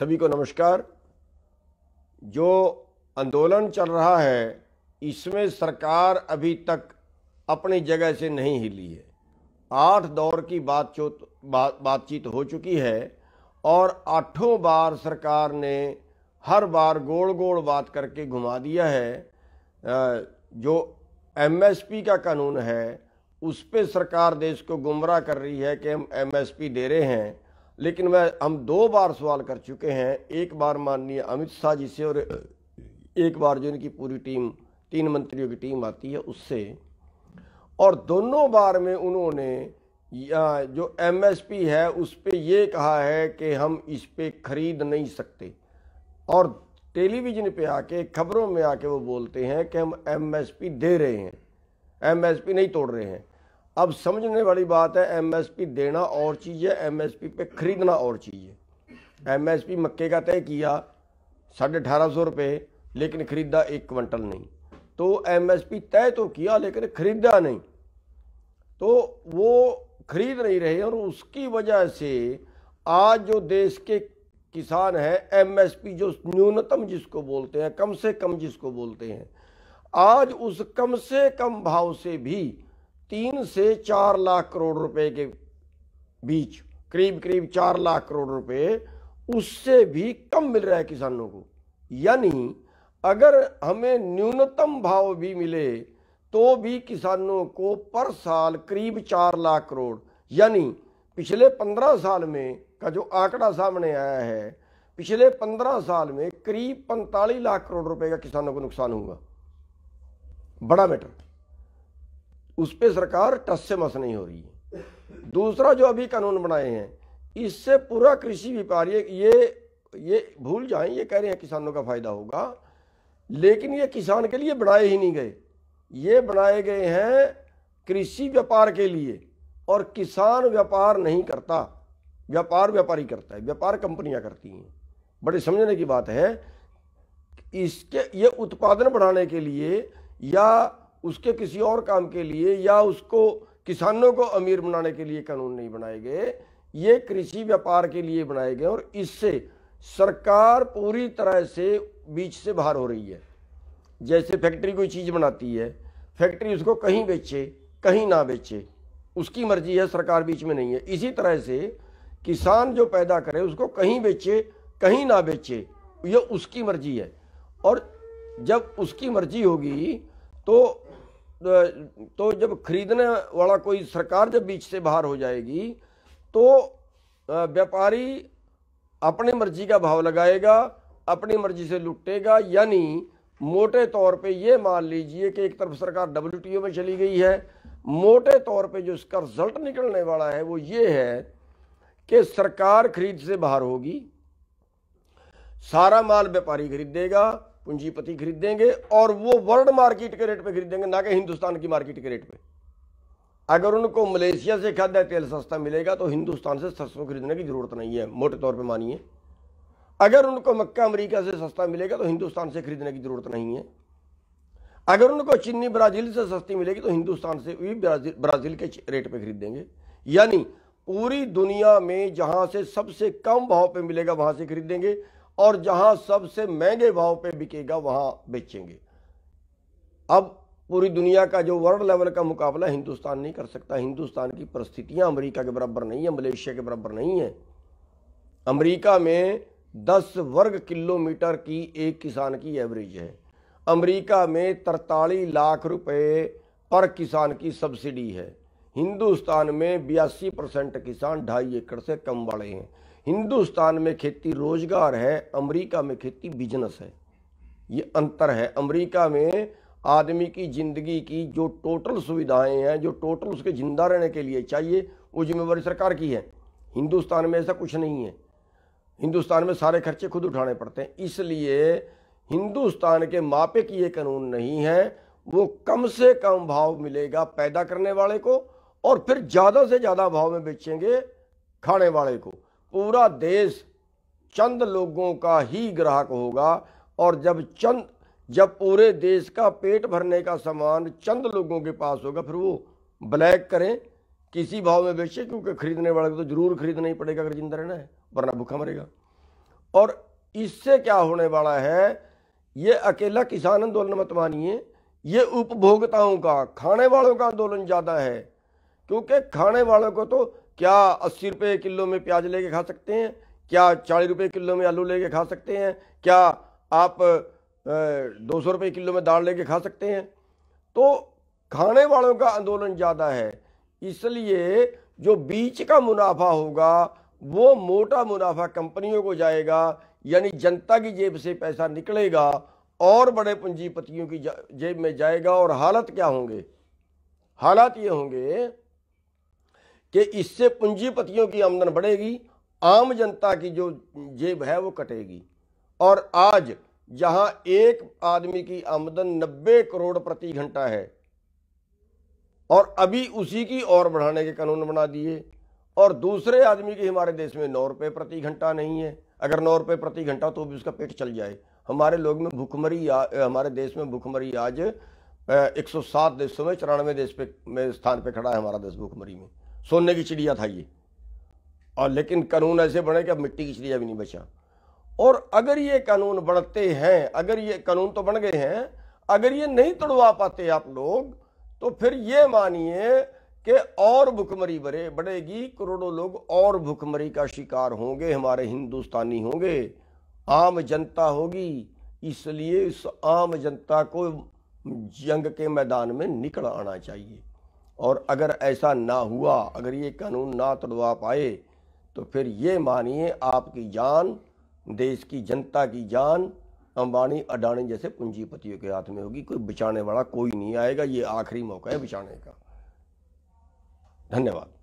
सभी को नमस्कार जो आंदोलन चल रहा है इसमें सरकार अभी तक अपनी जगह से नहीं हिली है आठ दौर की बातचीत बा, बातचीत हो चुकी है और आठों बार सरकार ने हर बार गोल गोल बात करके घुमा दिया है जो एमएसपी का कानून है उस पर सरकार देश को गुमराह कर रही है कि हम एमएसपी दे रहे हैं लेकिन मैं हम दो बार सवाल कर चुके हैं एक बार माननीय अमित शाह जी से और एक बार जो इनकी पूरी टीम तीन मंत्रियों की टीम आती है उससे और दोनों बार में उन्होंने जो एमएसपी है उस पर ये कहा है कि हम इस पर खरीद नहीं सकते और टेलीविज़न पे आके खबरों में आके वो बोलते हैं कि हम एमएसपी दे रहे हैं एमएसपी नहीं तोड़ रहे हैं अब समझने वाली बात है एमएसपी देना और चीज़ है एमएसपी पे ख़रीदना और चीज़ है एमएसपी मक्के का तय किया साढ़े अठारह सौ रुपये लेकिन ख़रीदा एक क्विंटल नहीं तो एमएसपी तय तो किया लेकिन ख़रीदा नहीं तो वो ख़रीद नहीं रहे और उसकी वजह से आज जो देश के किसान हैं एमएसपी जो न्यूनतम जिसको बोलते हैं कम से कम जिसको बोलते हैं आज उस कम से कम भाव से भी तीन से चार लाख करोड़ रुपए के बीच करीब करीब चार लाख करोड़ रुपए उससे भी कम मिल रहा है किसानों को यानी अगर हमें न्यूनतम भाव भी मिले तो भी किसानों को पर साल करीब चार लाख करोड़ यानी पिछले पंद्रह साल में का जो आंकड़ा सामने आया है पिछले पंद्रह साल में करीब पैंतालीस लाख करोड़ रुपए का किसानों को नुकसान हुआ बड़ा मैटर उस पर सरकार टस से मस नहीं हो रही है दूसरा जो अभी कानून बनाए हैं इससे पूरा कृषि व्यापारी ये ये ये भूल जाएं ये कह रहे हैं किसानों का फ़ायदा होगा लेकिन ये किसान के लिए बनाए ही नहीं गए ये बनाए गए हैं कृषि व्यापार के लिए और किसान व्यापार नहीं करता व्यापार व्यापारी करता है व्यापार कंपनियां करती हैं बड़े समझने की बात है इसके ये उत्पादन बढ़ाने के लिए या उसके किसी और काम के लिए या उसको किसानों को अमीर बनाने के लिए कानून नहीं बनाए गए ये कृषि व्यापार के लिए बनाए गए और इससे सरकार पूरी तरह से बीच से बाहर हो रही है जैसे फैक्ट्री कोई चीज़ बनाती है फैक्ट्री उसको कहीं बेचे कहीं ना बेचे उसकी मर्जी है सरकार बीच में नहीं है इसी तरह से किसान जो पैदा करे उसको कहीं बेचे कहीं ना बेचे ये उसकी मर्जी है और जब उसकी मर्जी होगी तो तो जब खरीदने वाला कोई सरकार जब बीच से बाहर हो जाएगी तो व्यापारी अपनी मर्जी का भाव लगाएगा अपनी मर्जी से लुटेगा यानी मोटे तौर पे ये मान लीजिए कि एक तरफ सरकार डब्ल्यू में चली गई है मोटे तौर पे जो इसका रिजल्ट निकलने वाला है वो ये है कि सरकार खरीद से बाहर होगी सारा माल व्यापारी खरीदेगा पूंजीपति खरीदेंगे और वो वर्ल्ड मार्केट के रेट पे खरीदेंगे ना कि हिंदुस्तान की मार्केट के रेट पे अगर उनको मलेशिया से खाद्य तेल सस्ता मिलेगा तो हिंदुस्तान से सरसों खरीदने की ज़रूरत नहीं है मोटे तौर पर मानिए अगर उनको मक्का अमरीका से सस्ता मिलेगा तो हिंदुस्तान से खरीदने की ज़रूरत नहीं है अगर उनको चीनी ब्राज़ील से सस्ती मिलेगी तो हिंदुस्तान से भी ब्राज़ील ब्राज़ील के रेट पे खरीदेंगे यानी पूरी दुनिया में जहां से सबसे कम भाव पे मिलेगा वहां से खरीदेंगे और जहां सबसे महंगे भाव पे बिकेगा वहां बेचेंगे अब पूरी दुनिया का जो वर्ल्ड लेवल का मुकाबला हिंदुस्तान नहीं कर सकता हिंदुस्तान की परिस्थितियां अमेरिका के बराबर नहीं है मलेशिया के बराबर नहीं है अमेरिका में 10 वर्ग किलोमीटर की एक किसान की एवरेज है अमेरिका में तरतालीस लाख रुपए पर किसान की सब्सिडी है हिंदुस्तान में बयासी परसेंट किसान ढाई एकड़ से कम वाले हैं हिंदुस्तान में खेती रोजगार है अमेरिका में खेती बिजनेस है ये अंतर है अमेरिका में आदमी की ज़िंदगी की जो टोटल सुविधाएं हैं जो टोटल उसके ज़िंदा रहने के लिए चाहिए वो जिम्मेवारी सरकार की है हिंदुस्तान में ऐसा कुछ नहीं है हिंदुस्तान में सारे खर्चे खुद उठाने पड़ते हैं इसलिए हिंदुस्तान के मापे की ये कानून नहीं है वो कम से कम भाव मिलेगा पैदा करने वाले को और फिर ज़्यादा से ज़्यादा भाव में बेचेंगे खाने वाले को पूरा देश चंद लोगों का ही ग्राहक होगा और जब चंद जब पूरे देश का पेट भरने का सामान चंद लोगों के पास होगा फिर वो ब्लैक करें किसी भाव में बेचे क्योंकि खरीदने वाले को तो जरूर खरीदना ही पड़ेगा अगर जिंदा रहना है वरना भूखा मरेगा और इससे क्या होने वाला है ये अकेला किसान आंदोलन मत मानिए ये उपभोक्ताओं का खाने वालों का आंदोलन ज़्यादा है क्योंकि खाने वालों को तो क्या अस्सी रुपये किलो में प्याज लेके खा सकते हैं क्या चालीस रुपये किलो में आलू लेके खा सकते हैं क्या आप दो सौ रुपये किलो में दाल लेके खा सकते हैं तो खाने वालों का आंदोलन ज़्यादा है इसलिए जो बीच का मुनाफा होगा वो मोटा मुनाफा कंपनियों को जाएगा यानी जनता की जेब से पैसा निकलेगा और बड़े पूंजीपतियों की जेब में जाएगा और हालत क्या होंगे हालात ये होंगे कि इससे पूंजीपतियों की आमदन बढ़ेगी आम जनता की जो जेब है वो कटेगी और आज जहां एक आदमी की आमदन 90 करोड़ प्रति घंटा है और अभी उसी की और बढ़ाने के कानून बना दिए और दूसरे आदमी की हमारे देश में नौ रुपये प्रति घंटा नहीं है अगर नौ रुपये प्रति घंटा तो भी उसका पेट चल जाए हमारे लोग में भूखमरी हमारे देश में भूखमरी आज 107 देशों में चौरानवे देश पे में स्थान पे खड़ा है हमारा देश भूखमरी में सोने की चिड़िया था ये और लेकिन कानून ऐसे बढ़े कि अब मिट्टी की चिड़िया भी नहीं बचा और अगर ये कानून बढ़ते हैं अगर ये कानून तो बन गए हैं अगर ये नहीं तोड़वा पाते आप लोग तो फिर ये मानिए कि और भुखमरी बड़े बढ़ेगी करोड़ों लोग और भुखमरी का शिकार होंगे हमारे हिंदुस्तानी होंगे आम जनता होगी इसलिए इस आम जनता को जंग के मैदान में निकल आना चाहिए और अगर ऐसा ना हुआ अगर ये कानून ना तोड़वा पाए तो फिर ये मानिए आपकी जान देश की जनता की जान अंबानी अडानी जैसे पूंजीपतियों के हाथ में होगी कोई बचाने वाला कोई नहीं आएगा ये आखिरी मौका है बचाने का धन्यवाद